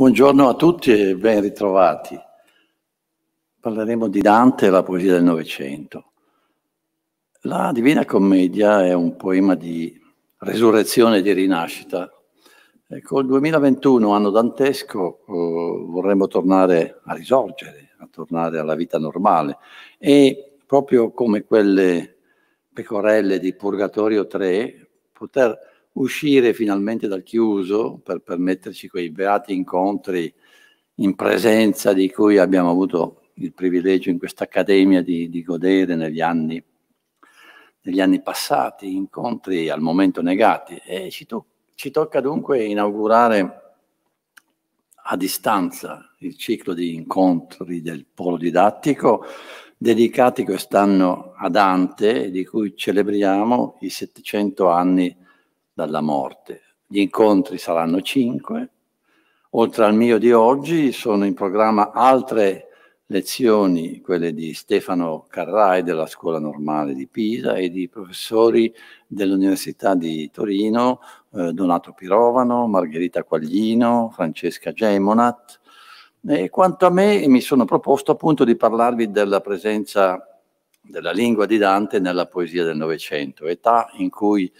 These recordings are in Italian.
Buongiorno a tutti e ben ritrovati. Parleremo di Dante e la poesia del Novecento. La Divina Commedia è un poema di resurrezione e di rinascita. Ecco, il 2021, anno dantesco, eh, vorremmo tornare a risorgere, a tornare alla vita normale e proprio come quelle pecorelle di Purgatorio 3, poter uscire finalmente dal chiuso per permetterci quei beati incontri in presenza di cui abbiamo avuto il privilegio in questa accademia di, di godere negli anni, negli anni, passati, incontri al momento negati. E ci, to- ci tocca dunque inaugurare a distanza il ciclo di incontri del polo didattico dedicati quest'anno a Dante, di cui celebriamo i 700 anni dalla morte. Gli incontri saranno cinque. Oltre al mio di oggi sono in programma altre lezioni, quelle di Stefano Carrai della Scuola Normale di Pisa e di professori dell'Università di Torino, eh, Donato Pirovano, Margherita Quaglino, Francesca Gemonat. E quanto a me mi sono proposto appunto di parlarvi della presenza della lingua di Dante nella poesia del Novecento, età in cui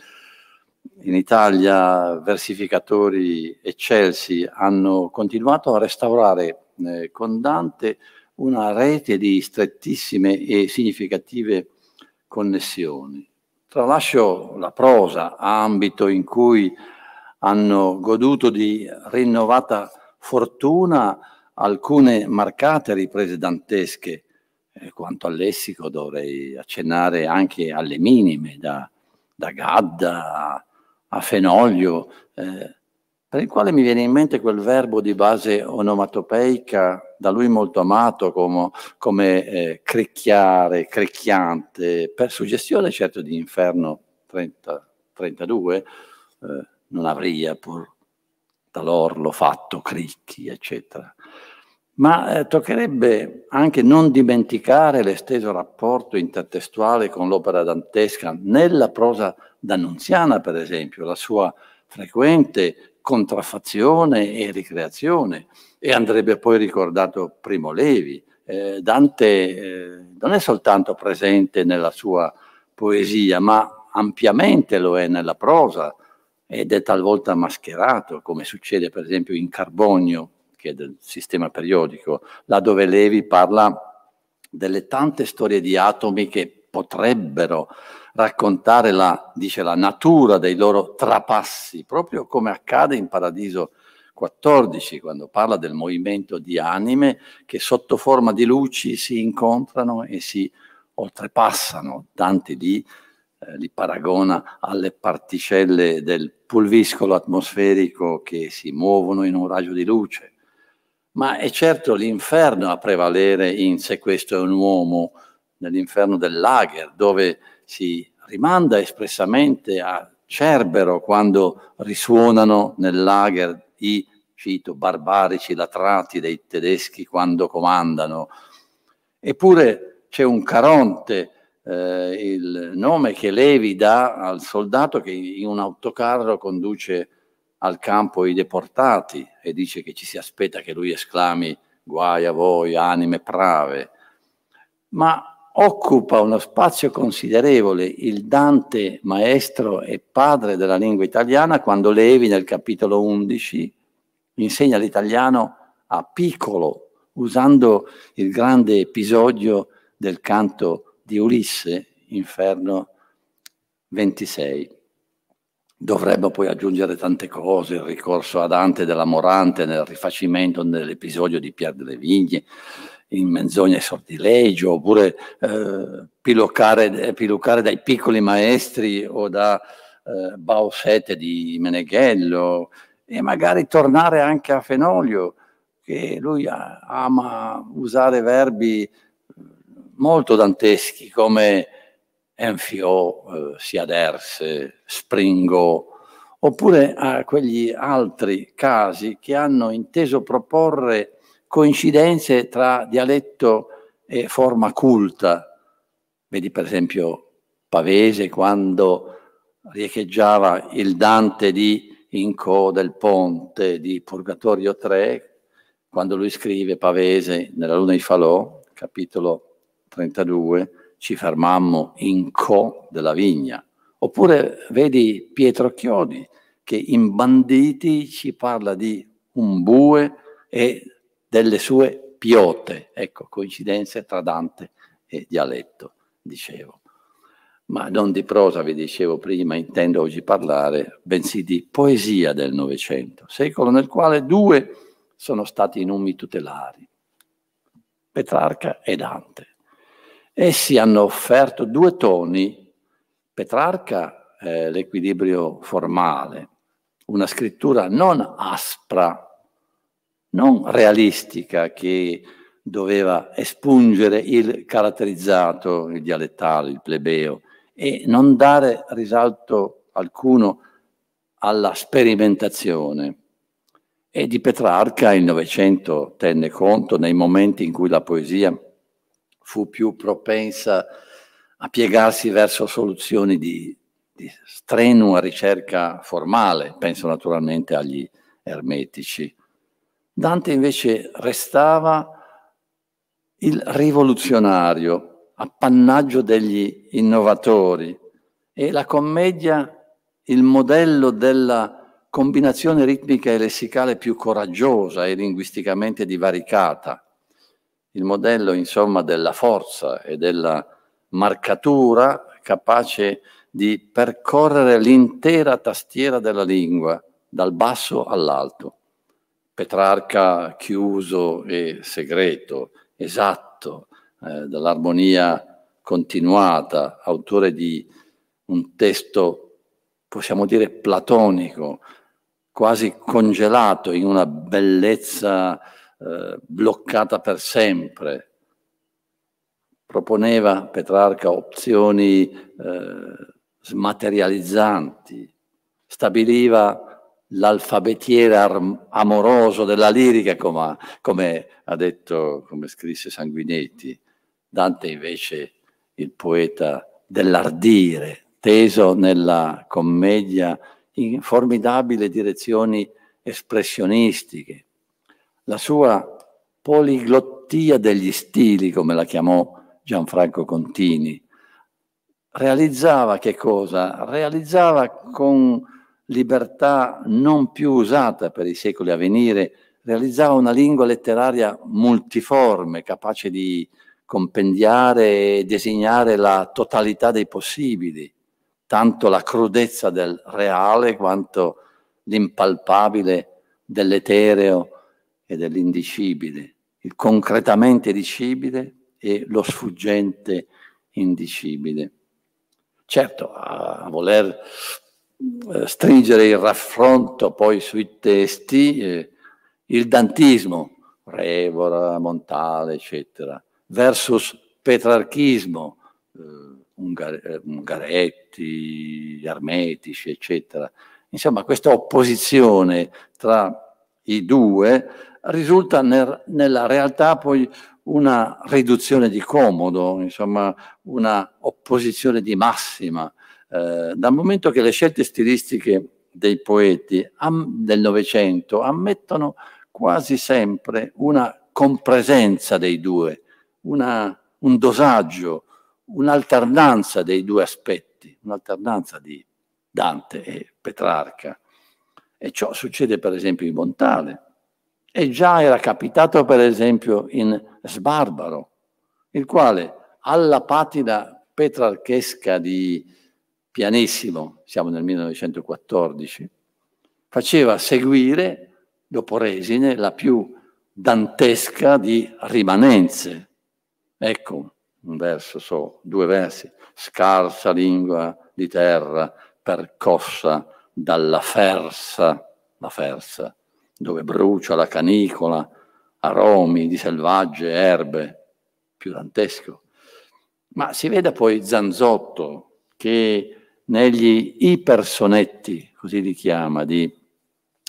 in Italia versificatori eccelsi hanno continuato a restaurare eh, con Dante una rete di strettissime e significative connessioni. Tralascio la prosa, ambito in cui hanno goduto di rinnovata fortuna alcune marcate riprese dantesche. Eh, quanto al lessico dovrei accennare anche alle minime, da, da Gadda a fenoglio, eh, per il quale mi viene in mente quel verbo di base onomatopeica, da lui molto amato, come, come eh, cricchiare, cricchiante, per suggestione certo di Inferno 30, 32, eh, non avria pur talorlo fatto cricchi, eccetera. Ma eh, toccherebbe anche non dimenticare l'esteso rapporto intertestuale con l'opera dantesca nella prosa D'Annunziana, per esempio, la sua frequente contraffazione e ricreazione, e andrebbe poi ricordato Primo Levi. Eh, Dante eh, non è soltanto presente nella sua poesia, ma ampiamente lo è nella prosa ed è talvolta mascherato, come succede per esempio in Carbonio, che è del sistema periodico, là dove Levi parla delle tante storie di atomi che potrebbero raccontare la, dice, la natura dei loro trapassi, proprio come accade in Paradiso 14, quando parla del movimento di anime che sotto forma di luci si incontrano e si oltrepassano. Dante lì eh, li paragona alle particelle del pulviscolo atmosferico che si muovono in un raggio di luce. Ma è certo l'inferno a prevalere in se questo è un uomo, nell'inferno del lager, dove si rimanda espressamente a Cerbero quando risuonano nel lager i, cito, barbarici latrati dei tedeschi quando comandano. Eppure c'è un Caronte, eh, il nome che Levi dà al soldato che in un autocarro conduce al campo i deportati e dice che ci si aspetta che lui esclami guai a voi anime prave. Ma occupa uno spazio considerevole il Dante maestro e padre della lingua italiana quando Levi nel capitolo 11 insegna l'italiano a piccolo usando il grande episodio del canto di Ulisse, Inferno 26. Dovremmo poi aggiungere tante cose, il ricorso a Dante della Morante nel rifacimento dell'episodio di Pier delle Vigne, in menzogna e sortilegio, oppure eh, pilocare, eh, pilocare, dai piccoli maestri o da eh, Bausete di Meneghello, e magari tornare anche a Fenolio, che lui ama usare verbi eh, molto danteschi come enfiò, eh, si aderse, springo, oppure a quegli altri casi che hanno inteso proporre coincidenze tra dialetto e forma culta. Vedi per esempio Pavese quando riecheggiava il Dante di In Inco del Ponte di Purgatorio 3, quando lui scrive Pavese nella Luna di Falò, capitolo 32, ci fermammo in co della vigna. Oppure vedi Pietro Chiodi che in Banditi ci parla di un bue e delle sue piote. Ecco, coincidenze tra Dante e dialetto, dicevo. Ma non di prosa, vi dicevo prima, intendo oggi parlare, bensì di poesia del Novecento, secolo nel quale due sono stati i nomi tutelari, Petrarca e Dante. Essi hanno offerto due toni, Petrarca eh, l'equilibrio formale, una scrittura non aspra non realistica che doveva espungere il caratterizzato, il dialettale, il plebeo e non dare risalto alcuno alla sperimentazione. E di Petrarca il Novecento tenne conto nei momenti in cui la poesia fu più propensa a piegarsi verso soluzioni di, di strenua ricerca formale, penso naturalmente agli ermetici Dante invece restava il rivoluzionario, appannaggio degli innovatori e la commedia il modello della combinazione ritmica e lessicale più coraggiosa e linguisticamente divaricata, il modello insomma della forza e della marcatura capace di percorrere l'intera tastiera della lingua, dal basso all'alto. Petrarca chiuso e segreto, esatto, eh, dall'armonia continuata, autore di un testo, possiamo dire, platonico, quasi congelato in una bellezza eh, bloccata per sempre. Proponeva Petrarca opzioni eh, smaterializzanti, stabiliva l'alfabetiere amoroso della lirica, come, come ha detto, come scrisse Sanguinetti. Dante invece il poeta dell'ardire, teso nella commedia in formidabili direzioni espressionistiche. La sua poliglottia degli stili, come la chiamò Gianfranco Contini, realizzava che cosa? Realizzava con libertà non più usata per i secoli a venire, realizzava una lingua letteraria multiforme, capace di compendiare e designare la totalità dei possibili, tanto la crudezza del reale quanto l'impalpabile dell'etereo e dell'indicibile, il concretamente dicibile e lo sfuggente indicibile. Certo, a voler eh, stringere il raffronto poi sui testi, eh, il dantismo, Revora, Montale, eccetera, versus petrarchismo, eh, Ungar eh, Ungaretti, Armetici, eccetera. Insomma, questa opposizione tra i due risulta nel, nella realtà poi una riduzione di comodo, insomma, una opposizione di massima, eh, dal momento che le scelte stilistiche dei poeti del Novecento ammettono quasi sempre una compresenza dei due, una, un dosaggio, un'alternanza dei due aspetti, un'alternanza di Dante e Petrarca. E ciò succede per esempio in Montale, e già era capitato per esempio in Sbarbaro, il quale alla patina petrarchesca di pianissimo, siamo nel 1914, faceva seguire, dopo Resine, la più dantesca di rimanenze. Ecco, un verso so, due versi, scarsa lingua di terra percossa dalla fersa, la fersa, dove brucia la canicola, aromi di selvagge erbe, più dantesco. Ma si veda poi Zanzotto che negli ipersonetti, così li chiama, di,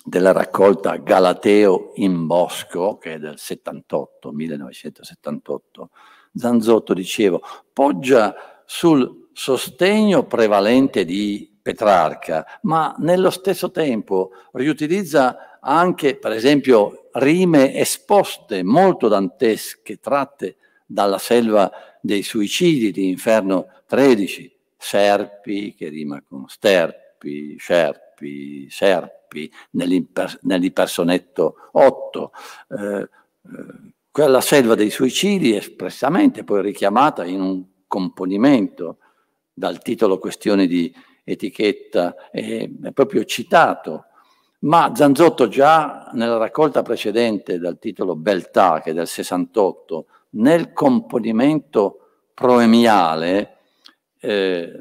della raccolta Galateo in Bosco, che è del 78, 1978, Zanzotto, dicevo, poggia sul sostegno prevalente di Petrarca, ma nello stesso tempo riutilizza anche, per esempio, rime esposte molto dantesche, tratte dalla selva dei suicidi di Inferno 13, serpi che rima con sterpi, scerpi, serpi, nell'ipersonetto 8. Eh, eh, quella selva dei suicidi espressamente poi richiamata in un componimento dal titolo questione di etichetta, è, è proprio citato ma Zanzotto già nella raccolta precedente dal titolo Beltà, che è del 68, nel componimento proemiale eh,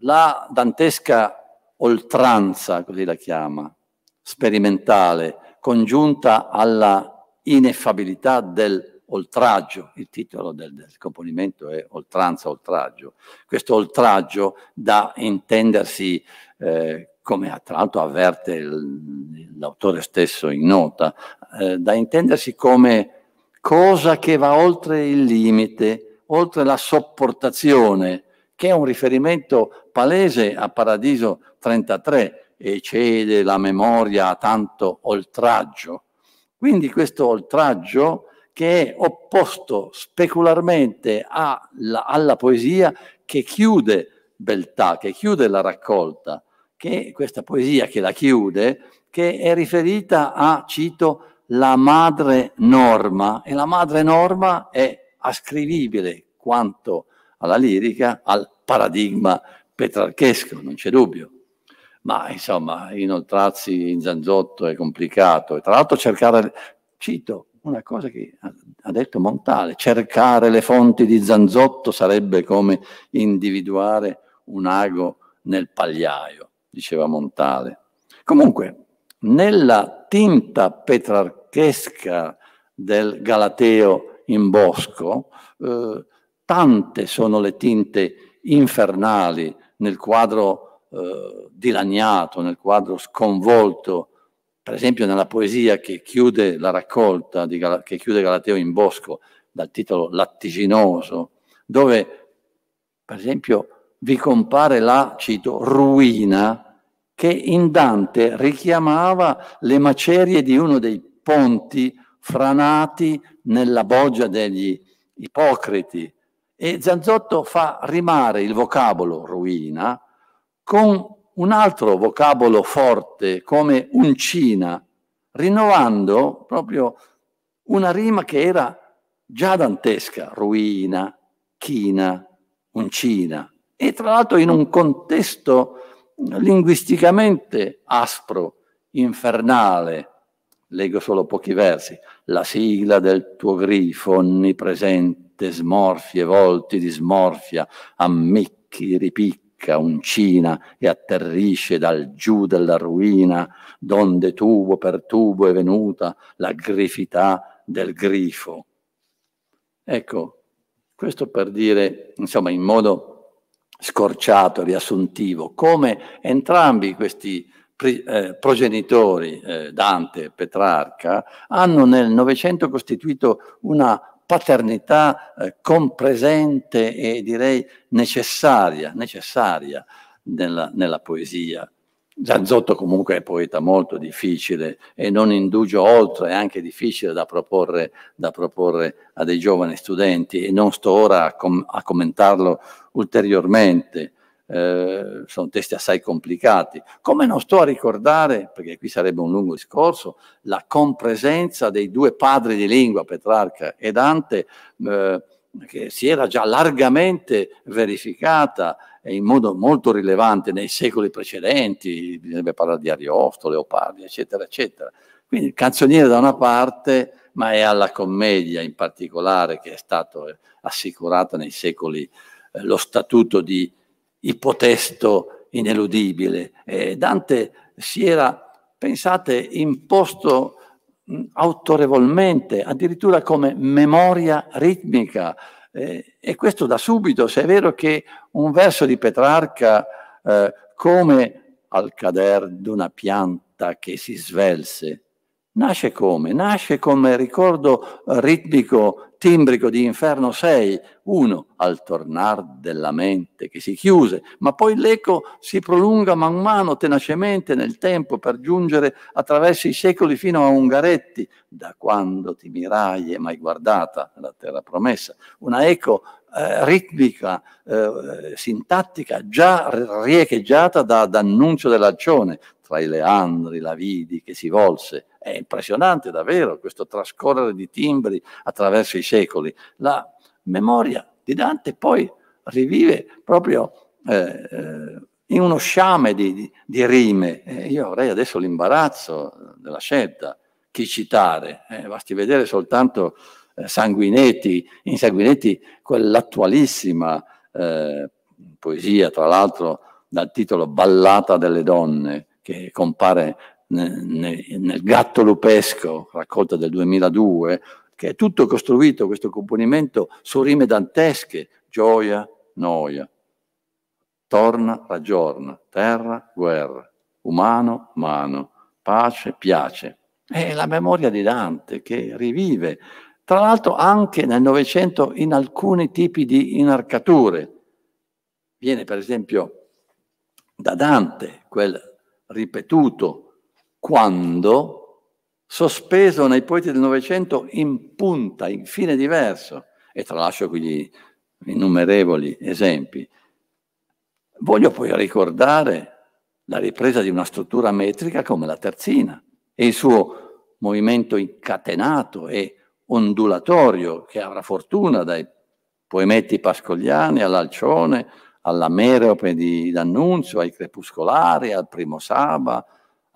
la dantesca oltranza, così la chiama, sperimentale, congiunta alla ineffabilità dell'oltraggio, il titolo del, del componimento è oltranza, oltraggio, questo oltraggio da intendersi eh, come tra l'altro avverte l'autore stesso in nota, eh, da intendersi come cosa che va oltre il limite, oltre la sopportazione che è un riferimento palese a Paradiso 33 e cede la memoria a tanto oltraggio. Quindi questo oltraggio che è opposto specularmente alla, alla poesia che chiude Beltà, che chiude la raccolta, che questa poesia che la chiude, che è riferita a, cito, la madre norma, e la madre norma è ascrivibile quanto alla lirica, al paradigma petrarchesco, non c'è dubbio. Ma insomma, inoltrarsi in Zanzotto è complicato. E tra l'altro cercare, cito una cosa che ha detto Montale, cercare le fonti di Zanzotto sarebbe come individuare un ago nel pagliaio, diceva Montale. Comunque, nella tinta petrarchesca del Galateo in bosco, eh, Tante sono le tinte infernali nel quadro eh, dilaniato, nel quadro sconvolto, per esempio nella poesia che chiude la raccolta, Gal- che chiude Galateo in Bosco, dal titolo Lattiginoso, dove per esempio vi compare la, cito, ruina che in Dante richiamava le macerie di uno dei ponti franati nella boggia degli ipocriti, e Zanzotto fa rimare il vocabolo ruina con un altro vocabolo forte come uncina, rinnovando proprio una rima che era già dantesca, ruina, china, uncina, e tra l'altro in un contesto linguisticamente aspro, infernale. Leggo solo pochi versi. La sigla del tuo grifo onnipresente mette smorfie volti di smorfia, ammicchi, ripicca, uncina e atterrisce dal giù della ruina, donde tubo per tubo è venuta la grifità del grifo. Ecco, questo per dire, insomma, in modo scorciato, riassuntivo, come entrambi questi eh, progenitori, eh, Dante e Petrarca, hanno nel Novecento costituito una paternità eh, compresente e direi necessaria, necessaria nella, nella poesia. Zanzotto comunque è poeta molto difficile e non indugio oltre, è anche difficile da proporre, da proporre a dei giovani studenti e non sto ora a, com a commentarlo ulteriormente eh, sono testi assai complicati. Come non sto a ricordare, perché qui sarebbe un lungo discorso, la compresenza dei due padri di lingua, Petrarca e Dante, eh, che si era già largamente verificata e in modo molto rilevante nei secoli precedenti, bisognerebbe parlare di Ariosto, Leopardi, eccetera, eccetera. Quindi il canzoniere da una parte, ma è alla commedia in particolare che è stato assicurata nei secoli eh, lo statuto di ipotesto ineludibile. Eh, Dante si era, pensate, imposto mm, autorevolmente, addirittura come memoria ritmica. Eh, e questo da subito, se è vero che un verso di Petrarca, eh, come al cader d'una pianta che si svelse, nasce come? Nasce come ricordo ritmico timbrico di Inferno 6, 1 al tornar della mente che si chiuse, ma poi l'eco si prolunga man mano tenacemente nel tempo per giungere attraverso i secoli fino a Ungaretti, da quando ti mirai e mai guardata la terra promessa, una eco eh, ritmica, eh, sintattica, già riecheggiata da D'Annunzio dell'Alcione, tra i leandri, la vidi che si volse è impressionante davvero questo trascorrere di timbri attraverso i secoli. La memoria di Dante poi rivive proprio eh, eh in uno sciame di, di, di rime. Eh, io avrei adesso l'imbarazzo della scelta, chi citare, eh, basti vedere soltanto eh, Sanguinetti, in Sanguinetti quell'attualissima eh, poesia, tra l'altro dal titolo Ballata delle donne, che compare nel, nel Gatto Lupesco, raccolta del 2002, che è tutto costruito, questo componimento, su rime dantesche, gioia, noia, torna, raggiorna, terra, guerra, umano, mano, pace, piace. È la memoria di Dante che rivive, tra l'altro anche nel Novecento in alcuni tipi di inarcature. Viene per esempio da Dante quel ripetuto quando sospeso nei poeti del Novecento in punta, in fine diverso, e tralascio qui gli innumerevoli esempi. Voglio poi ricordare la ripresa di una struttura metrica come la terzina e il suo movimento incatenato e ondulatorio che avrà fortuna dai poemetti pascogliani all'alcione, alla merope di D'Annunzio, ai crepuscolari, al primo Saba,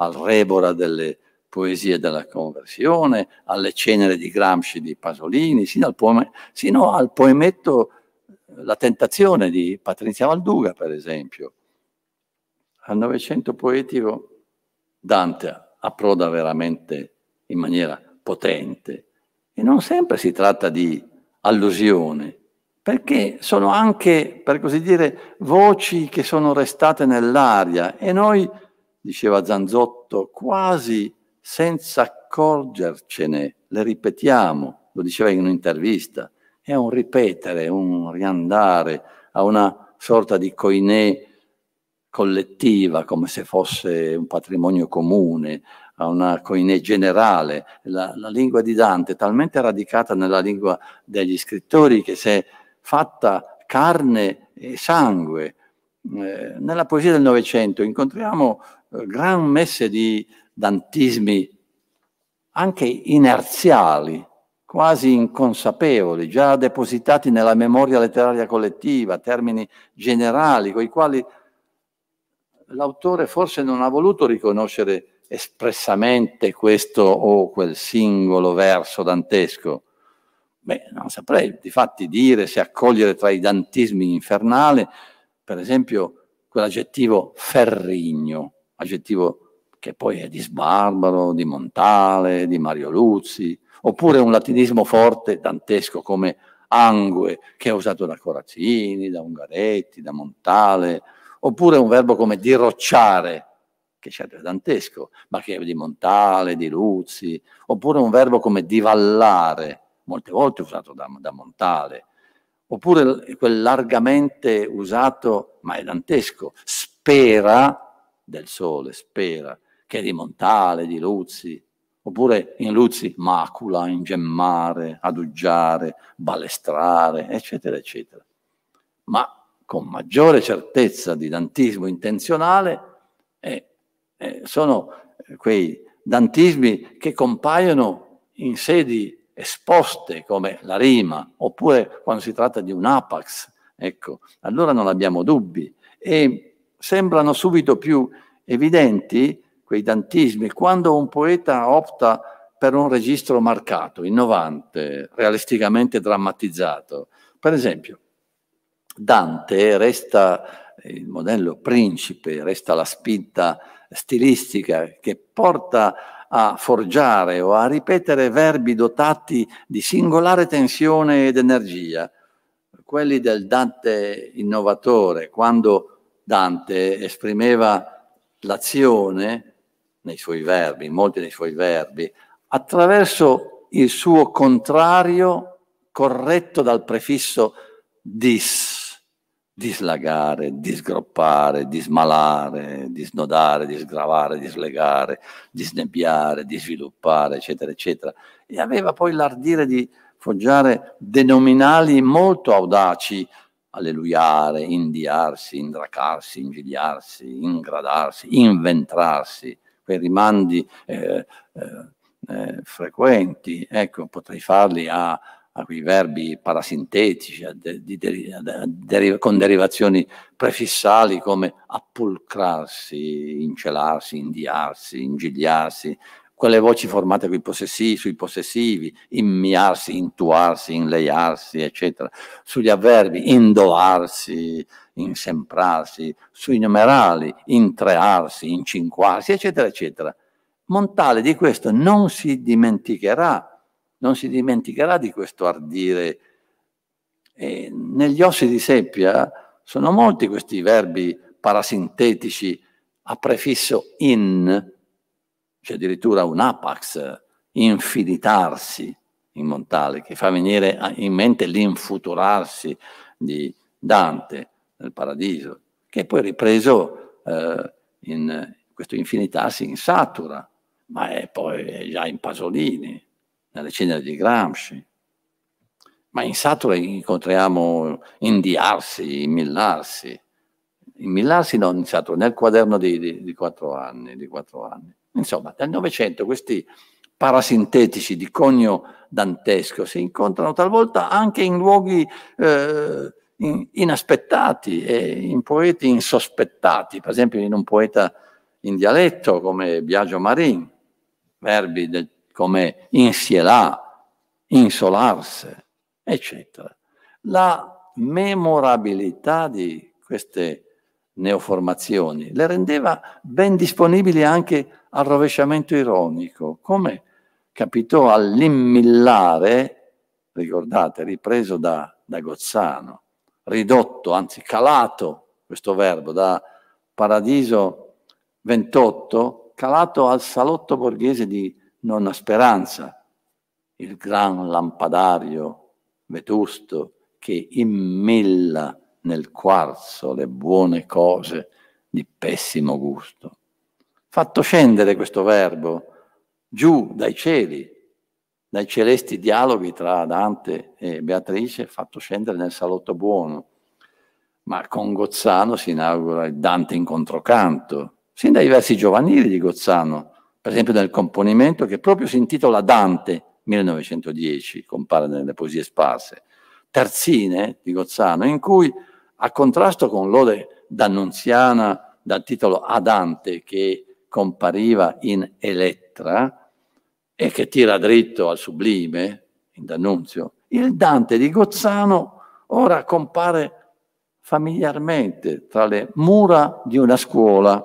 al rebora delle poesie della conversione, alle cenere di Gramsci di Pasolini, sino al, poem sino al poemetto eh, La tentazione di Patrizia Valduga, per esempio. Al Novecento poetico Dante approda veramente in maniera potente e non sempre si tratta di allusione, perché sono anche, per così dire, voci che sono restate nell'aria e noi diceva Zanzotto, quasi senza accorgercene, le ripetiamo, lo diceva in un'intervista, è un ripetere, un riandare a una sorta di coinè collettiva, come se fosse un patrimonio comune, a una coinè generale. La, la lingua di Dante è talmente radicata nella lingua degli scrittori che si è fatta carne e sangue eh, nella poesia del Novecento incontriamo eh, gran messe di dantismi anche inerziali, quasi inconsapevoli, già depositati nella memoria letteraria collettiva, termini generali con i quali l'autore forse non ha voluto riconoscere espressamente questo o quel singolo verso dantesco. Beh, non saprei di fatti dire se accogliere tra i dantismi infernali per esempio quell'aggettivo ferrigno, aggettivo che poi è di Sbarbaro, di Montale, di Mario Luzzi, oppure un latinismo forte, dantesco, come angue, che è usato da Corazzini, da Ungaretti, da Montale, oppure un verbo come dirocciare, che c'è del dantesco, ma che è di Montale, di Luzzi, oppure un verbo come divallare, molte volte usato da, da Montale, Oppure quel largamente usato, ma è dantesco, spera del sole, spera, che è di Montale, di Luzzi, oppure in Luzzi macula, ingemmare, aduggiare, balestrare, eccetera, eccetera. Ma con maggiore certezza di dantismo intenzionale eh, eh, sono eh, quei dantismi che compaiono in sedi esposte come la rima, oppure quando si tratta di un apax, ecco, allora non abbiamo dubbi. E sembrano subito più evidenti quei dantismi quando un poeta opta per un registro marcato, innovante, realisticamente drammatizzato. Per esempio, Dante resta eh, il modello principe, resta la spinta stilistica che porta a a forgiare o a ripetere verbi dotati di singolare tensione ed energia, quelli del Dante innovatore, quando Dante esprimeva l'azione nei suoi verbi, in molti dei suoi verbi, attraverso il suo contrario corretto dal prefisso dis dislagare, disgroppare, dismalare, disnodare, disgravare, dislegare, disnebbiare, disviluppare, eccetera, eccetera. E aveva poi l'ardire di foggiare denominali molto audaci, alleluiare, indiarsi, indracarsi, ingigliarsi, ingradarsi, inventrarsi, quei rimandi eh, eh, eh, frequenti, ecco, potrei farli a a quei verbi parasintetici de, di, de, de, con derivazioni prefissali come appulcrarsi, incelarsi, indiarsi, ingigliarsi, quelle voci formate possessivi, sui possessivi, immiarsi, intuarsi, inleiarsi, eccetera, sugli avverbi, indolarsi, insemprarsi, sui numerali, intrearsi, incinquarsi, eccetera, eccetera. Montale di questo non si dimenticherà non si dimenticherà di questo ardire. E negli ossi di seppia sono molti questi verbi parasintetici a prefisso in, c'è addirittura un apax, infinitarsi in Montale, che fa venire in mente l'infuturarsi di Dante nel paradiso, che è poi ripreso eh, in questo infinitarsi in Satura, ma è poi è già in Pasolini, nelle ceneri di Gramsci, ma in Satura incontriamo indiarsi, immillarsi. Immillarsi non in Satura, nel quaderno di, di, di, quattro anni, di quattro anni. Insomma, nel Novecento questi parasintetici di conio dantesco si incontrano talvolta anche in luoghi eh, inaspettati e in poeti insospettati, per esempio in un poeta in dialetto come Biagio Marin, verbi del come insielà, insolarse, eccetera. La memorabilità di queste neoformazioni le rendeva ben disponibili anche al rovesciamento ironico, come capitò all'immillare, ricordate, ripreso da, da Gozzano, ridotto, anzi calato questo verbo, da Paradiso 28, calato al salotto borghese di non ha speranza. Il gran lampadario vetusto che immilla nel quarzo le buone cose di pessimo gusto. Fatto scendere questo verbo giù dai cieli, dai celesti dialoghi tra Dante e Beatrice, fatto scendere nel salotto buono. Ma con Gozzano si inaugura il Dante in controcanto, sin dai versi giovanili di Gozzano, per esempio nel componimento che proprio si intitola Dante 1910, compare nelle poesie sparse, Terzine di Gozzano, in cui a contrasto con l'ode d'Annunziana dal titolo A Dante che compariva in Elettra e che tira dritto al sublime, in D'Annunzio, il Dante di Gozzano ora compare familiarmente tra le mura di una scuola,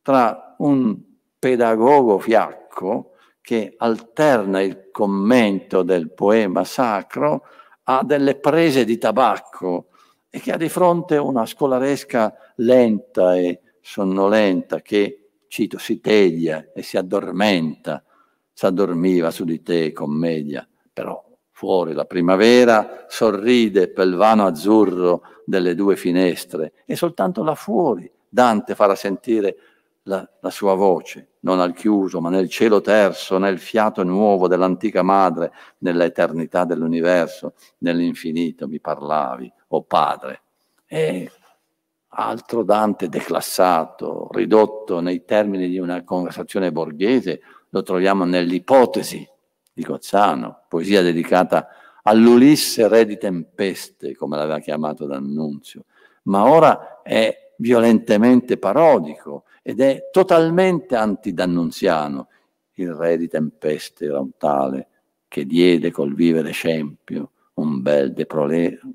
tra un pedagogo fiacco che alterna il commento del poema sacro a delle prese di tabacco e che ha di fronte una scolaresca lenta e sonnolenta che, cito, si teglia e si addormenta, s'addormiva su di te, commedia, però fuori la primavera sorride pel vano azzurro delle due finestre e soltanto là fuori Dante farà sentire la, la sua voce, non al chiuso, ma nel cielo terzo, nel fiato nuovo dell'antica madre, nell'eternità dell'universo, nell'infinito mi parlavi, o oh Padre. E altro Dante declassato, ridotto nei termini di una conversazione borghese, lo troviamo nell'ipotesi di Gozzano, poesia dedicata all'Ulisse re di tempeste, come l'aveva chiamato D'Annunzio, ma ora è violentemente parodico ed è totalmente antidannunziano. Il re di tempeste era un tale che diede col vivere scempio un bel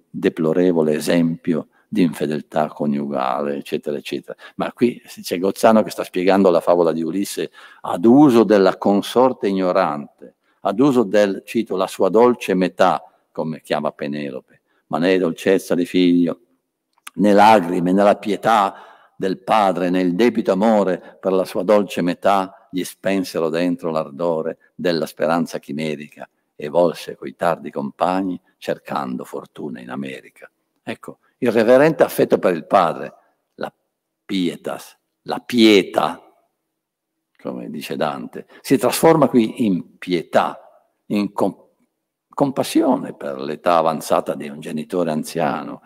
deplorevole esempio di infedeltà coniugale, eccetera, eccetera. Ma qui c'è Gozzano che sta spiegando la favola di Ulisse ad uso della consorte ignorante, ad uso del, cito, la sua dolce metà, come chiama Penelope, ma lei dolcezza di figlio né lagrime, nella pietà del padre, nel debito amore per la sua dolce metà, gli spensero dentro l'ardore della speranza chimerica e volse coi tardi compagni cercando fortuna in America. Ecco, il reverente affetto per il padre, la pietas, la pietà, come dice Dante, si trasforma qui in pietà, in comp- compassione per l'età avanzata di un genitore anziano,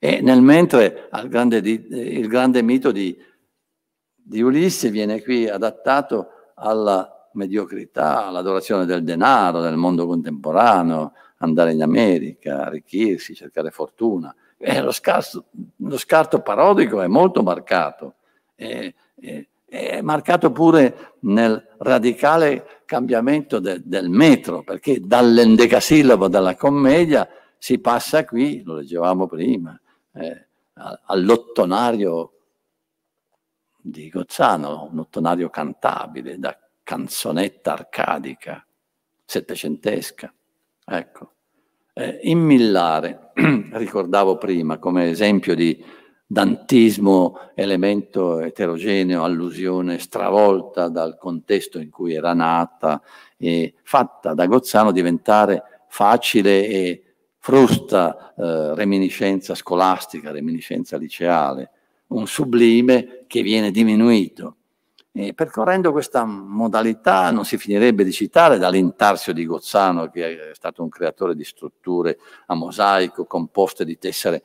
e nel mentre grande il grande mito di, di, Ulisse viene qui adattato alla mediocrità, all'adorazione del denaro, del mondo contemporaneo, andare in America, arricchirsi, cercare fortuna. E lo, scarso, lo scarto parodico è molto marcato. E, e, è marcato pure nel radicale cambiamento de, del metro, perché dall'endecasillabo della commedia si passa qui, lo leggevamo prima, eh, all'ottonario di Gozzano, un ottonario cantabile, da canzonetta arcadica, settecentesca. Ecco. Eh, in Millare, ricordavo prima come esempio di dantismo, elemento eterogeneo, allusione stravolta dal contesto in cui era nata e fatta da Gozzano diventare facile e frusta eh, reminiscenza scolastica, reminiscenza liceale, un sublime che viene diminuito. E percorrendo questa modalità non si finirebbe di citare dall'intarsio di Gozzano, che è stato un creatore di strutture a mosaico composte di tessere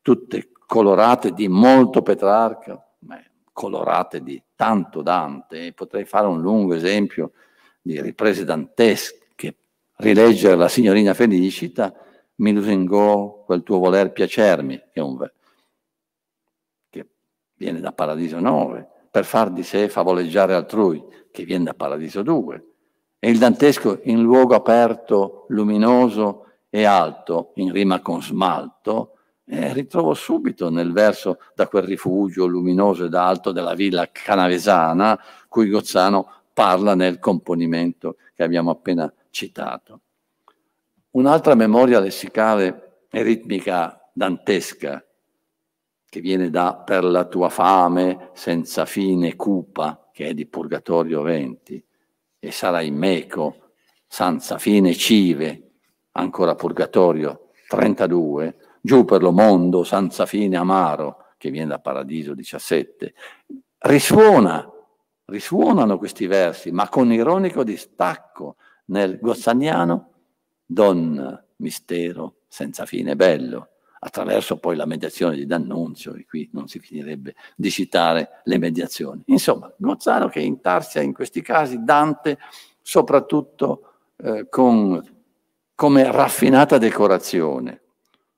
tutte colorate di molto Petrarca, colorate di tanto Dante, e potrei fare un lungo esempio di riprese dantesche, rileggere la signorina Felicita mi lusingò quel tuo voler piacermi, che, un, che viene da Paradiso 9, per far di sé favoleggiare altrui, che viene da Paradiso 2. E il dantesco in luogo aperto, luminoso e alto, in rima con smalto, eh, ritrovo subito nel verso da quel rifugio luminoso ed alto della villa canavesana, cui Gozzano parla nel componimento che abbiamo appena citato. Un'altra memoria lessicale e ritmica dantesca, che viene da per la tua fame senza fine cupa, che è di Purgatorio 20, e sarai meco, senza fine cive, ancora Purgatorio 32, giù per lo mondo senza fine amaro, che viene da Paradiso 17. Risuona, risuonano questi versi, ma con ironico distacco nel gozzaniano Don mistero senza fine bello, attraverso poi la mediazione di D'Annunzio, e qui non si finirebbe di citare le mediazioni. Insomma, Gonzalo che intarsia in questi casi Dante soprattutto eh, con, come raffinata decorazione,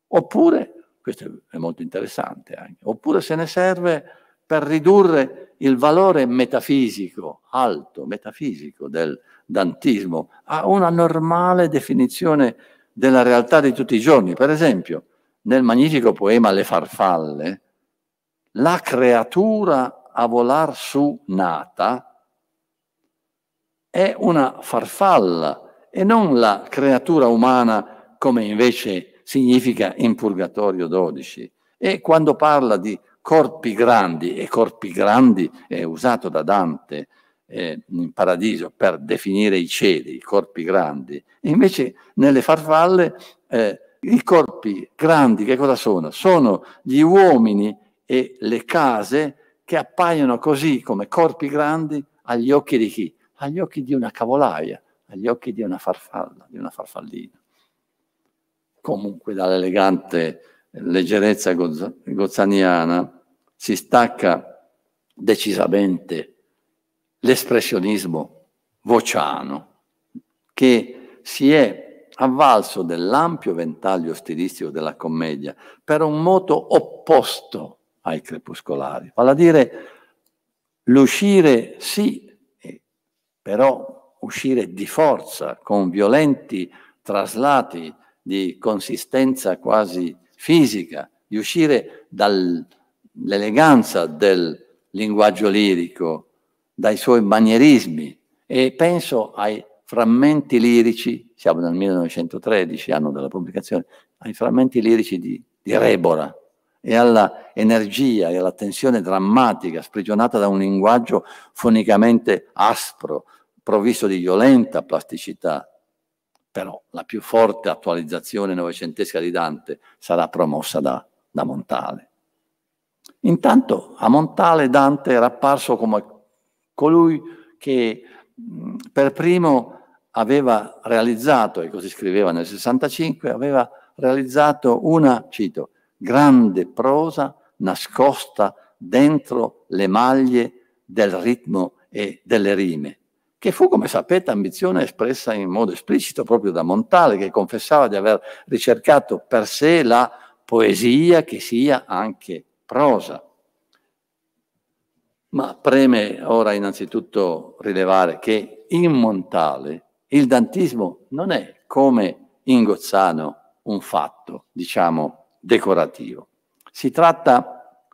oppure, questo è molto interessante anche, oppure se ne serve per ridurre il valore metafisico, alto metafisico del dantismo, ha una normale definizione della realtà di tutti i giorni. Per esempio, nel magnifico poema Le farfalle, la creatura a volar su nata è una farfalla e non la creatura umana come invece significa in Purgatorio 12. E quando parla di corpi grandi, e corpi grandi è usato da Dante, eh, in paradiso per definire i cieli, i corpi grandi. E Invece nelle farfalle eh, i corpi grandi che cosa sono? Sono gli uomini e le case che appaiono così come corpi grandi agli occhi di chi? Agli occhi di una cavolaia, agli occhi di una farfalla, di una farfallina. Comunque dall'elegante leggerezza gozzaniana si stacca decisamente l'espressionismo vociano che si è avvalso dell'ampio ventaglio stilistico della commedia per un moto opposto ai crepuscolari, vale a dire l'uscire sì, però uscire di forza con violenti traslati di consistenza quasi fisica, di uscire dall'eleganza del linguaggio lirico, dai suoi manierismi e penso ai frammenti lirici, siamo nel 1913, anno della pubblicazione, ai frammenti lirici di, di Rebora e alla energia e alla tensione drammatica sprigionata da un linguaggio fonicamente aspro, provvisto di violenta plasticità. Però la più forte attualizzazione novecentesca di Dante sarà promossa da, da Montale. Intanto a Montale Dante era apparso come colui che mm, per primo aveva realizzato, e così scriveva nel 65, aveva realizzato una, cito, grande prosa nascosta dentro le maglie del ritmo e delle rime, che fu, come sapete, ambizione espressa in modo esplicito proprio da Montale, che confessava di aver ricercato per sé la poesia che sia anche prosa. Ma preme ora innanzitutto rilevare che in Montale il dantismo non è come in Gozzano un fatto, diciamo, decorativo. Si tratta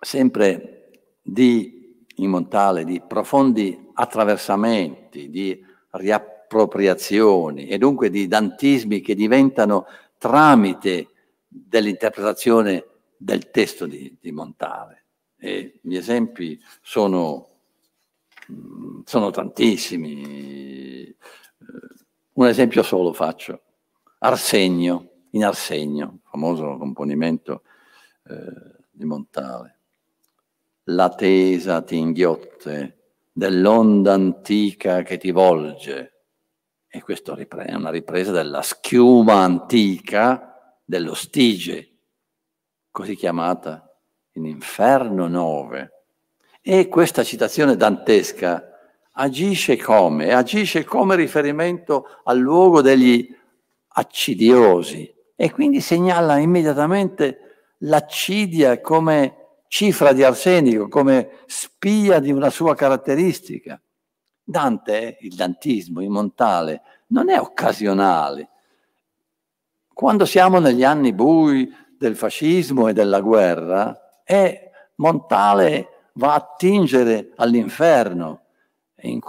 sempre di, in Montale, di profondi attraversamenti, di riappropriazioni e dunque di dantismi che diventano tramite dell'interpretazione del testo di, di Montale. E gli esempi sono, mm, sono tantissimi. Eh, un esempio solo faccio. Arsenio, in Arsenio, famoso componimento eh, di Montale. La tesa ti inghiotte dell'onda antica che ti volge. E questo è una ripresa della schiuma antica dello Stige, così chiamata in Inferno 9. E questa citazione dantesca agisce come? Agisce come riferimento al luogo degli accidiosi e quindi segnala immediatamente l'accidia come cifra di arsenico, come spia di una sua caratteristica. Dante, il dantismo, il montale, non è occasionale. Quando siamo negli anni bui del fascismo e della guerra e Montale va a tingere all'inferno,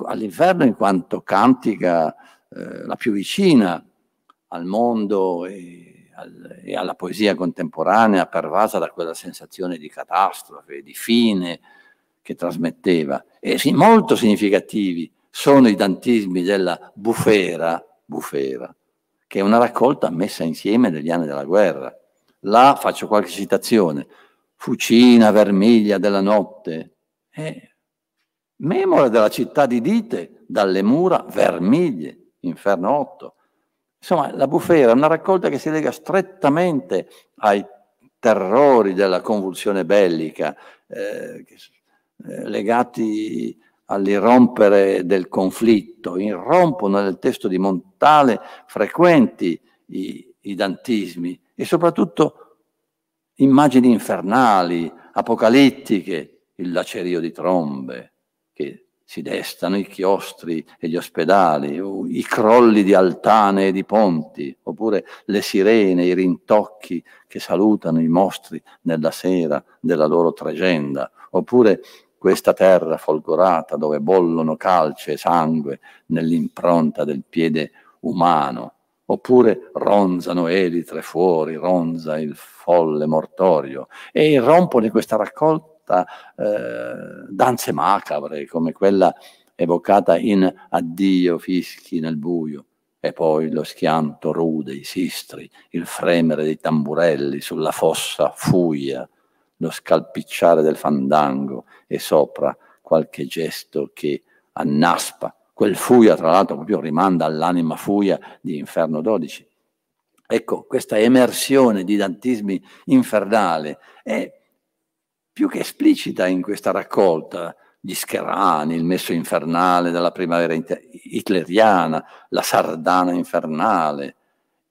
all'inferno in quanto cantica eh, la più vicina al mondo e, al, e, alla poesia contemporanea pervasa da quella sensazione di catastrofe, di fine che trasmetteva. E sì, molto significativi sono i dantismi della bufera, bufera, che è una raccolta messa insieme degli anni della guerra Là faccio qualche citazione. Fucina vermiglia della notte. Eh, memora della città di dite, dalle mura vermiglie, inferno 8. Insomma, la bufera è una raccolta che si lega strettamente ai terrori della convulsione bellica, eh, eh legati all'irrompere del conflitto. Irrompono nel testo di Montale frequenti i, i dantismi, e soprattutto immagini infernali, apocalittiche, il lacerio di trombe che si destano i chiostri e gli ospedali, i crolli di altane e di ponti, oppure le sirene, i rintocchi che salutano i mostri nella sera della loro tregenda, oppure questa terra folgorata dove bollono calce e sangue nell'impronta del piede umano, oppure ronzano elitre fuori, ronza il folle mortorio, e irrompono in questa raccolta eh, danze macabre, come quella evocata in Addio fischi nel buio, e poi lo schianto rude, i sistri, il fremere dei tamburelli sulla fossa fuia, lo scalpicciare del fandango e sopra qualche gesto che annaspa Quel fuia, tra l'altro, proprio rimanda all'anima fuia di Inferno 12. Ecco, questa emersione di dantismi infernale è più che esplicita in questa raccolta, gli Scherani, il messo infernale della primavera hitleriana, la sardana infernale.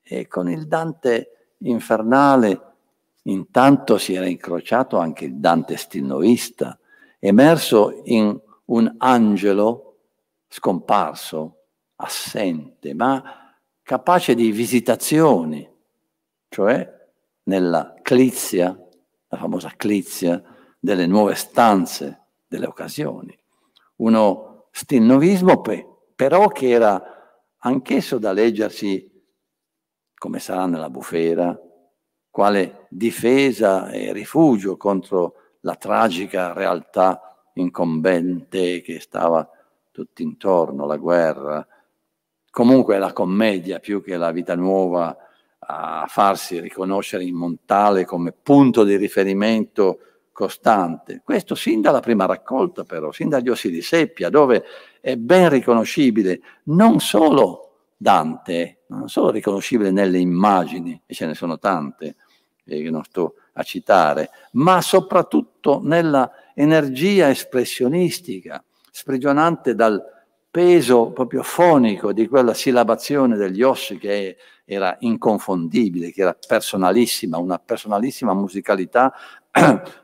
E con il Dante infernale intanto si era incrociato anche il Dante stinoista, emerso in un angelo scomparso, assente, ma capace di visitazioni, cioè nella clizia, la famosa clizia delle nuove stanze, delle occasioni. Uno stilnovismo però che era anch'esso da leggersi come sarà nella bufera, quale difesa e rifugio contro la tragica realtà incombente che stava tutto intorno, la guerra, comunque è la commedia più che la vita nuova a farsi riconoscere in Montale come punto di riferimento costante. Questo sin dalla prima raccolta però, sin dagli Ossi di Seppia, dove è ben riconoscibile non solo Dante, non solo riconoscibile nelle immagini, e ce ne sono tante eh, che non sto a citare, ma soprattutto nella energia espressionistica, sprigionante dal peso proprio fonico di quella sillabazione degli ossi che era inconfondibile, che era personalissima, una personalissima musicalità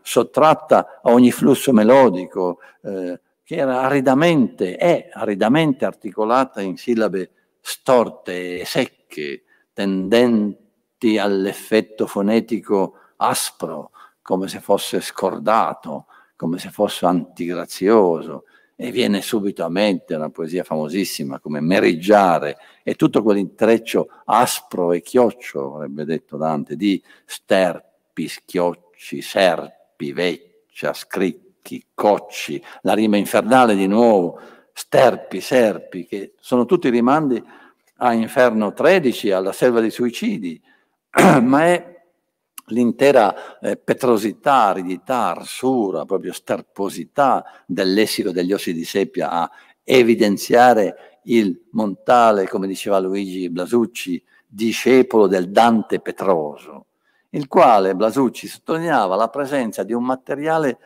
sottratta a ogni flusso melodico, eh, che era aridamente, è aridamente articolata in sillabe storte e secche, tendenti all'effetto fonetico aspro, come se fosse scordato, come se fosse antigrazioso, e viene subito a mente una poesia famosissima come Meriggiare e tutto quell'intreccio aspro e chioccio, avrebbe detto Dante, di sterpi, schiocci, serpi, veccia, scricchi, cocci, la rima infernale di nuovo, sterpi, serpi, che sono tutti rimandi a Inferno 13, alla selva dei suicidi, ma è l'intera eh, petrosità, aridità, arsura, proprio sterposità del lessico degli ossi di seppia a evidenziare il montale, come diceva Luigi Blasucci, discepolo del Dante Petroso, il quale Blasucci sottolineava la presenza di un materiale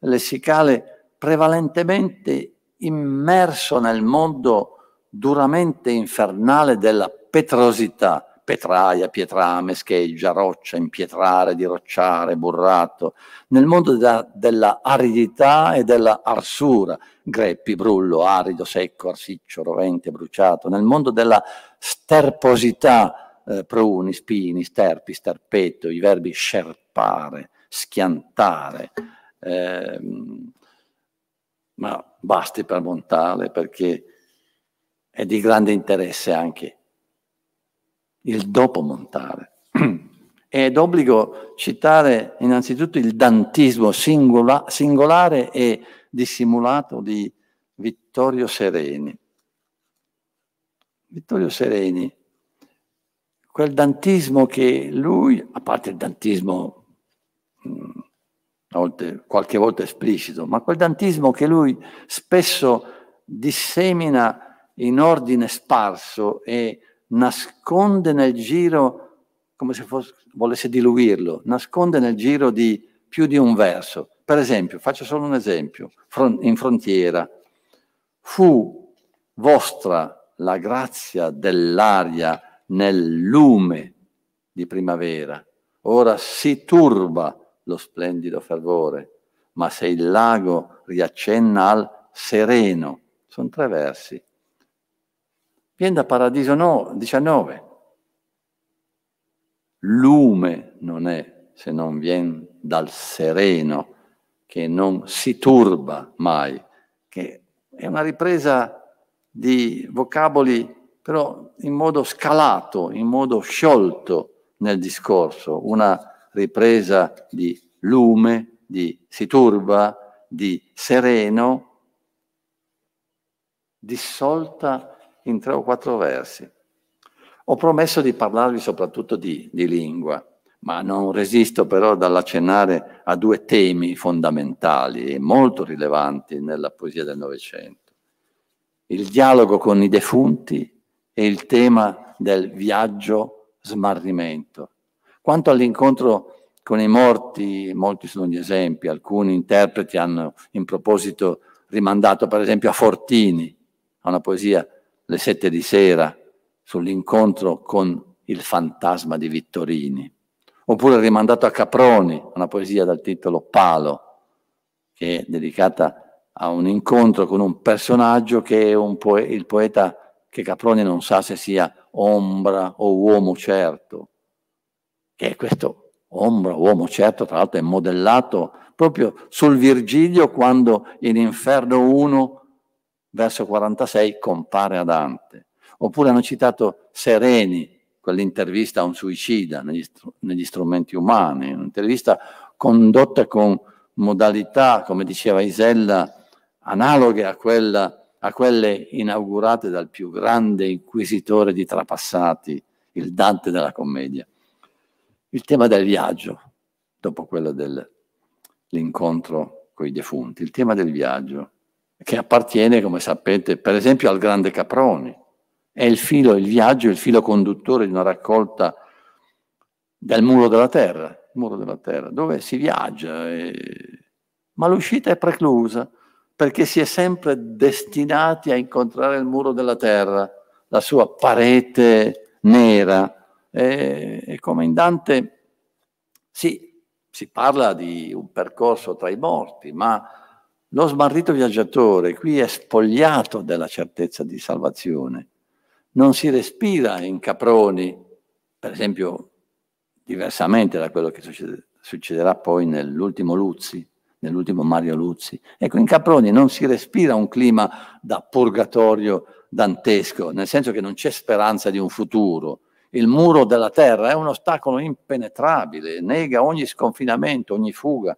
lessicale prevalentemente immerso nel mondo duramente infernale della petrosità, Petraia, Pietrame, Scheggia, Roccia, impietrare, dirocciare, burrato, nel mondo da, della aridità e della arsura, greppi, brullo, arido, secco, arsiccio, rovente, bruciato, nel mondo della sterposità, eh, pruni, spini, sterpi, sterpetto, i verbi scerpare, schiantare, eh, ma basti per Montale perché è di grande interesse anche il dopo montare. Ed obbligo citare innanzitutto il dantismo singola, singolare e dissimulato di Vittorio Sereni. Vittorio Sereni, quel dantismo che lui, a parte il dantismo mh, mm, volte, qualche volta esplicito, ma quel dantismo che lui spesso dissemina in ordine sparso e nasconde nel giro, come se fosse, volesse diluirlo, nasconde nel giro di più di un verso. Per esempio, faccio solo un esempio, in frontiera, fu vostra la grazia dell'aria nel lume di primavera, ora si turba lo splendido fervore, ma se il lago riaccenna al sereno, sono tre versi, Viene da Paradiso no, 19. Lume non è se non viene dal sereno che non si turba mai, che è una ripresa di vocaboli però in modo scalato, in modo sciolto nel discorso, una ripresa di lume, di si turba, di sereno, dissolta in tre o quattro versi. Ho promesso di parlarvi soprattutto di, di lingua, ma non resisto però dall'accennare a due temi fondamentali e molto rilevanti nella poesia del Novecento. Il dialogo con i defunti e il tema del viaggio smarrimento. Quanto all'incontro con i morti, molti sono gli esempi, alcuni interpreti hanno in proposito rimandato per esempio a Fortini, a una poesia alle sette di sera sull'incontro con il fantasma di Vittorini, oppure rimandato a Caproni, una poesia dal titolo Palo, che è dedicata a un incontro con un personaggio che è un po- il poeta che Caproni non sa se sia ombra o uomo certo, che è questo ombra, uomo certo, tra l'altro è modellato proprio sul Virgilio quando in Inferno 1 verso 46 compare a Dante. Oppure hanno citato Sereni, quell'intervista a un suicida negli, negli strumenti umani, un'intervista condotta con modalità, come diceva Isella, analoghe a, quella, a quelle inaugurate dal più grande inquisitore di trapassati, il Dante della commedia. Il tema del viaggio, dopo quello dell'incontro con i defunti, il tema del viaggio che appartiene, come sapete, per esempio al grande Caproni. È il filo, il viaggio, il filo conduttore di una raccolta del muro della terra, muro della terra dove si viaggia, e... ma l'uscita è preclusa perché si è sempre destinati a incontrare il muro della terra, la sua parete nera. E, e come in Dante, sì, si parla di un percorso tra i morti, ma lo smarrito viaggiatore qui è spogliato della certezza di salvazione. Non si respira in caproni, per esempio, diversamente da quello che succede, succederà poi nell'ultimo Luzzi, nell'ultimo Mario Luzzi. Ecco, in Caproni non si respira un clima da purgatorio dantesco, nel senso che non c'è speranza di un futuro. Il muro della terra è un ostacolo impenetrabile, nega ogni sconfinamento, ogni fuga,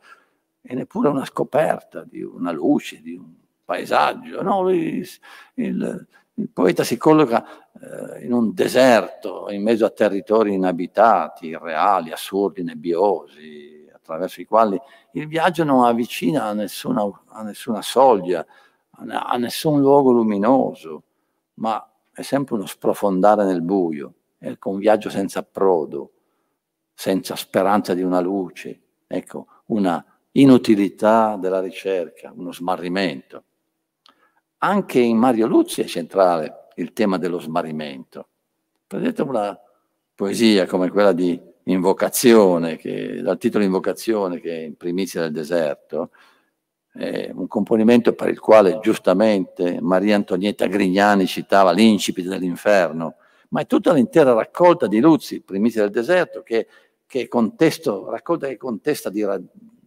e neppure una scoperta di una luce, di un paesaggio. No? Il, il, il, poeta si colloca eh, in un deserto, in mezzo a territori inabitati, irreali, assurdi, nebbiosi, attraverso i quali il viaggio non avvicina a nessuna, a nessuna soglia, a, a nessun luogo luminoso, ma è sempre uno sprofondare nel buio, è ecco, un viaggio senza approdo, senza speranza di una luce. Ecco, una inutilità della ricerca, uno smarrimento. Anche in Mario Luzzi è centrale il tema dello smarrimento. Prendete una poesia come quella di Invocazione, che, dal titolo Invocazione, che è in primizia del deserto, un componimento per il quale giustamente Maria Antonietta Grignani citava l'incipit dell'inferno, ma è tutta l'intera raccolta di Luzzi, Primizia del deserto, che, che, contesto, raccolta che contesta di,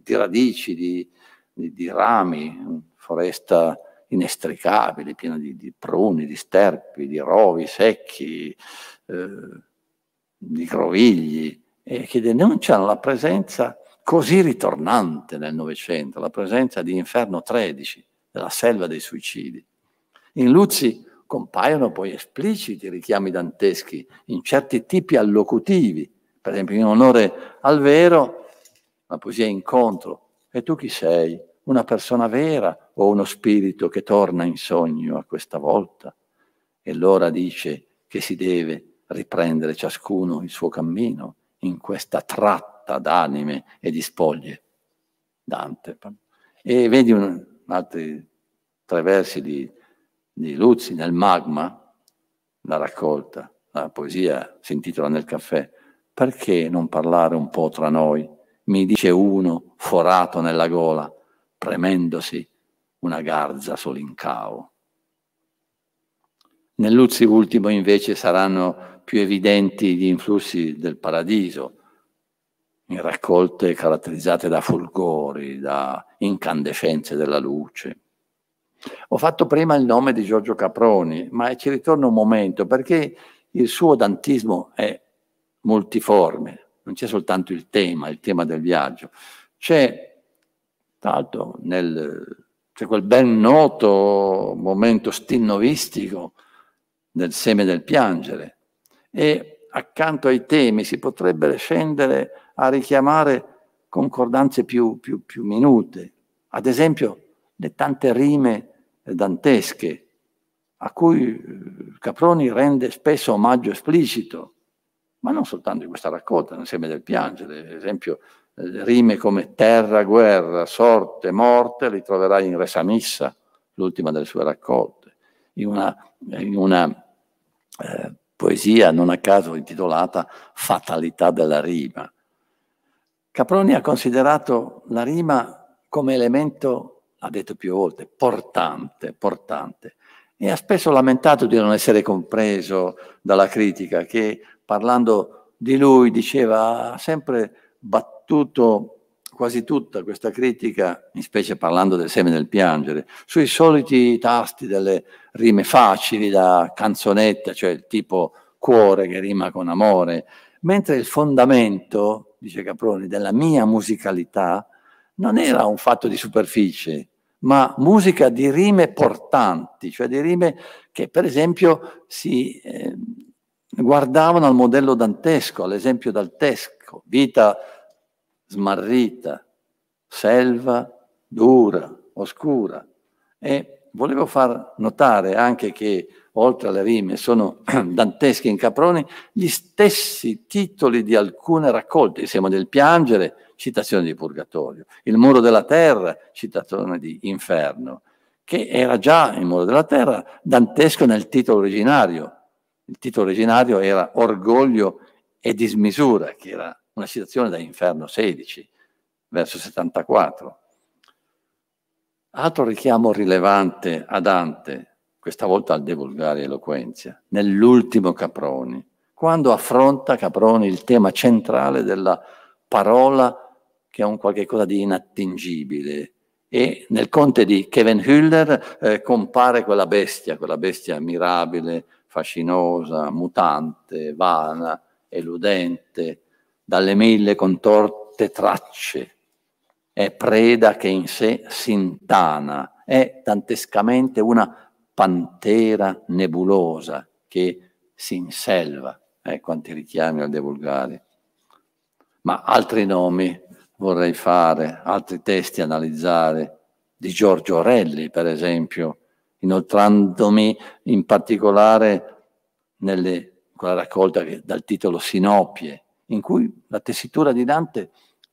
di radici, di, di, di rami, foresta inestricabile, piena di, di, pruni, di sterpi, di rovi secchi, eh, di grovigli, e che denunciano la presenza così ritornante nel Novecento, la presenza di Inferno 13, della selva dei suicidi. In Luzzi compaiono poi espliciti richiami danteschi in certi tipi allocutivi, per esempio in onore al vero una poesia incontro. E tu chi sei? Una persona vera o uno spirito che torna in sogno a questa volta? E allora dice che si deve riprendere ciascuno il suo cammino in questa tratta d'anime e di spoglie. Dante. E vedi un, altri tre versi di, di Luzzi nel magma, la raccolta, la poesia si intitola Nel caffè. Perché non parlare un po' tra noi mi dice uno forato nella gola, premendosi una garza solincao. Nell'Uzzi ultimo invece saranno più evidenti gli influssi del paradiso, in raccolte caratterizzate da fulgori, da incandescenze della luce. Ho fatto prima il nome di Giorgio Caproni, ma ci ritorno un momento perché il suo dantismo è multiforme, non c'è soltanto il tema, il tema del viaggio, c'è, tra l'altro, c'è quel ben noto momento stinnovistico del seme del piangere e accanto ai temi si potrebbe scendere a richiamare concordanze più, più, più minute, ad esempio le tante rime dantesche a cui eh, Caproni rende spesso omaggio esplicito ma non soltanto in questa raccolta, insieme del piangere, ad esempio eh, rime come terra, guerra, sorte, morte, li troverai in Resamissa, l'ultima delle sue raccolte, in una, in una eh, poesia non a caso intitolata Fatalità della rima. Caproni ha considerato la rima come elemento, ha detto più volte, portante, portante, e ha spesso lamentato di non essere compreso dalla critica, che parlando di lui, diceva, ha sempre battuto quasi tutta questa critica, in specie parlando del seme del piangere, sui soliti tasti delle rime facili da canzonetta, cioè il tipo cuore che rima con amore, mentre il fondamento, dice Caproni, della mia musicalità non era un fatto di superficie, ma musica di rime portanti, cioè di rime che per esempio si eh, guardavano al modello dantesco, all'esempio dantesco, vita smarrita, selva dura, oscura. E volevo far notare anche che, oltre alle rime, sono danteschi in Caproni gli stessi titoli di alcune raccolte. Siamo del piangere, citazione di Purgatorio, il muro della terra, citazione di Inferno, che era già il muro della terra dantesco nel titolo originario, il titolo originario era Orgoglio e dismisura, che era una citazione da Inferno 16, verso 74. Altro richiamo rilevante a Dante, questa volta al De Vulgari Eloquenzia, nell'ultimo Caproni, quando affronta Caproni il tema centrale della parola che è un qualche cosa di inattingibile. E nel conte di Kevin Hüller eh, compare quella bestia, quella bestia mirabile, fascinosa, mutante, vana, eludente, dalle mille contorte tracce. È preda che in sé s'intana, è dantescamente una pantera nebulosa che si inselva. Eh, quanti richiami al De Vulgari. Ma altri nomi vorrei fare, altri testi analizzare, di Giorgio Orelli, per esempio, inoltrandomi in particolare nelle, quella raccolta che, dal titolo Sinopie, in cui la tessitura di Dante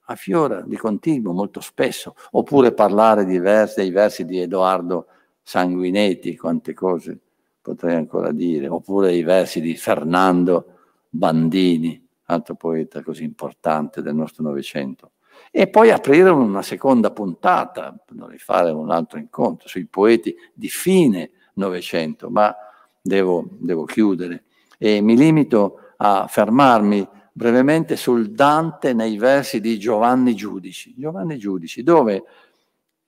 affiora di continuo, molto spesso, oppure parlare versi, dei versi di Edoardo Sanguinetti, quante cose potrei ancora dire, oppure i versi di Fernando Bandini, altro poeta così importante del nostro Novecento e poi aprire una seconda puntata, dovrei fare un altro incontro sui poeti di fine Novecento, ma devo, devo chiudere e mi limito a fermarmi brevemente sul Dante nei versi di Giovanni Giudici, Giovanni Giudici dove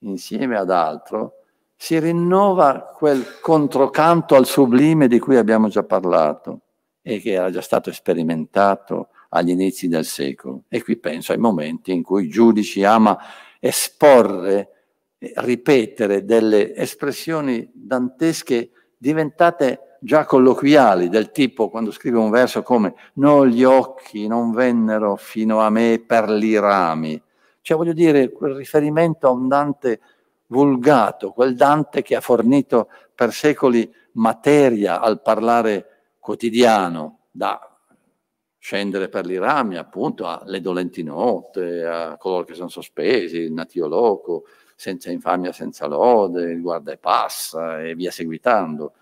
insieme ad altro si rinnova quel controcanto al sublime di cui abbiamo già parlato e che era già stato sperimentato agli inizi del secolo. E qui penso ai momenti in cui Giudici ama esporre, ripetere delle espressioni dantesche diventate già colloquiali, del tipo quando scrive un verso come «No, gli occhi non vennero fino a me per li rami». Cioè, voglio dire, quel riferimento a un Dante vulgato, quel Dante che ha fornito per secoli materia al parlare quotidiano, da scendere per i rami, appunto, alle dolenti note, a coloro che sono sospesi, il natio loco, senza infamia, senza lode, il guarda e passa e via seguitando.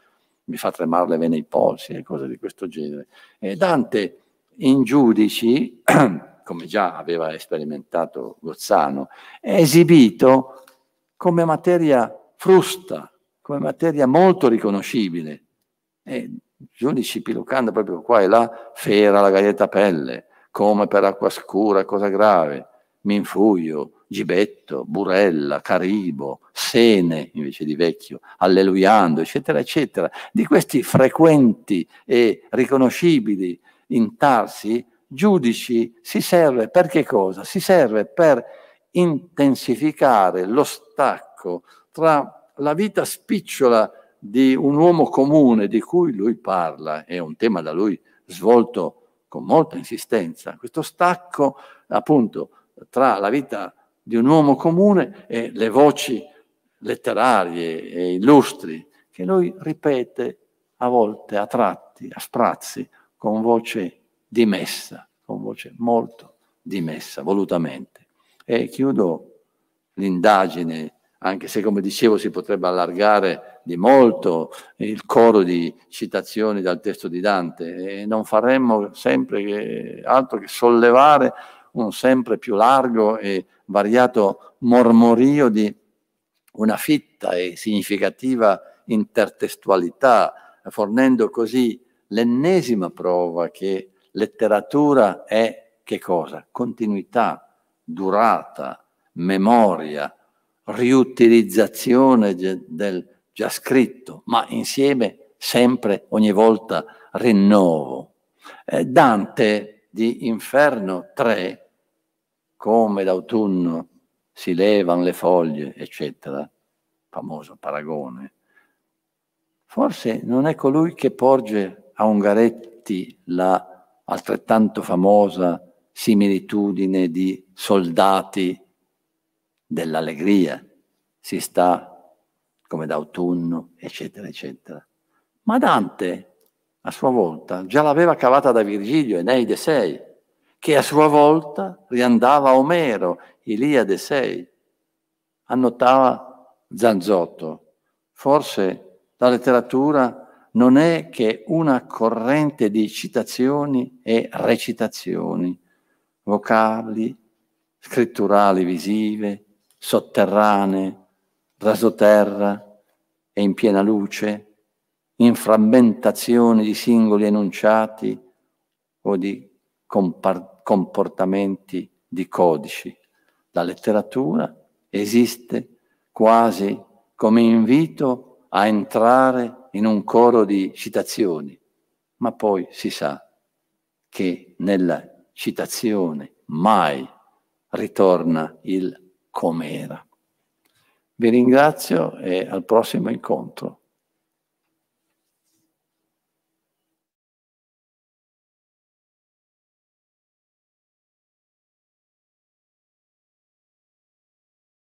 Mi fa tremare le vene i polsi e cose di questo genere. E Dante in giudici, come già aveva sperimentato Gozzano, è esibito come materia frusta, come materia molto riconoscibile. E giudici pilocando proprio qua e là, fera la galletta pelle, come per acqua scura, cosa grave, minfuglio, gibetto, burella, caribo, sene invece di vecchio, alleluiando, eccetera, eccetera. Di questi frequenti e riconoscibili intarsi, giudici si serve per che cosa? Si serve per intensificare lo stacco tra la vita spicciola e di un uomo comune di cui lui parla, è un tema da lui svolto con molta insistenza, questo stacco appunto tra la vita di un uomo comune e le voci letterarie e illustri che lui ripete a volte a tratti, a sprazzi, con voce dimessa, con voce molto dimessa, volutamente. E chiudo l'indagine anche se come dicevo si potrebbe allargare di molto il coro di citazioni dal testo di Dante e non faremmo sempre che, altro che sollevare un sempre più largo e variato mormorio di una fitta e significativa intertestualità, fornendo così l'ennesima prova che letteratura è che cosa? Continuità, durata, memoria, riutilizzazione del già scritto, ma insieme sempre, ogni volta, rinnovo. Eh, Dante di Inferno 3, come d'autunno si levano le foglie, eccetera, famoso paragone, forse non è colui che porge a Ungaretti la altrettanto famosa similitudine di soldati dell'allegria, si sta come d'autunno, eccetera, eccetera. Ma Dante, a sua volta, già l'aveva cavata da Virgilio, Eneide 6, che a sua volta riandava a Omero, Iliade 6, annotava Zanzotto. Forse la letteratura non è che una corrente di citazioni e recitazioni, vocali, scritturali visive, sotterranee, rasoterra e in piena luce, in frammentazioni di singoli enunciati o di comportamenti di codici. La letteratura esiste quasi come invito a entrare in un coro di citazioni, ma poi si sa che nella citazione mai ritorna il come era. Vi ringrazio e al prossimo incontro.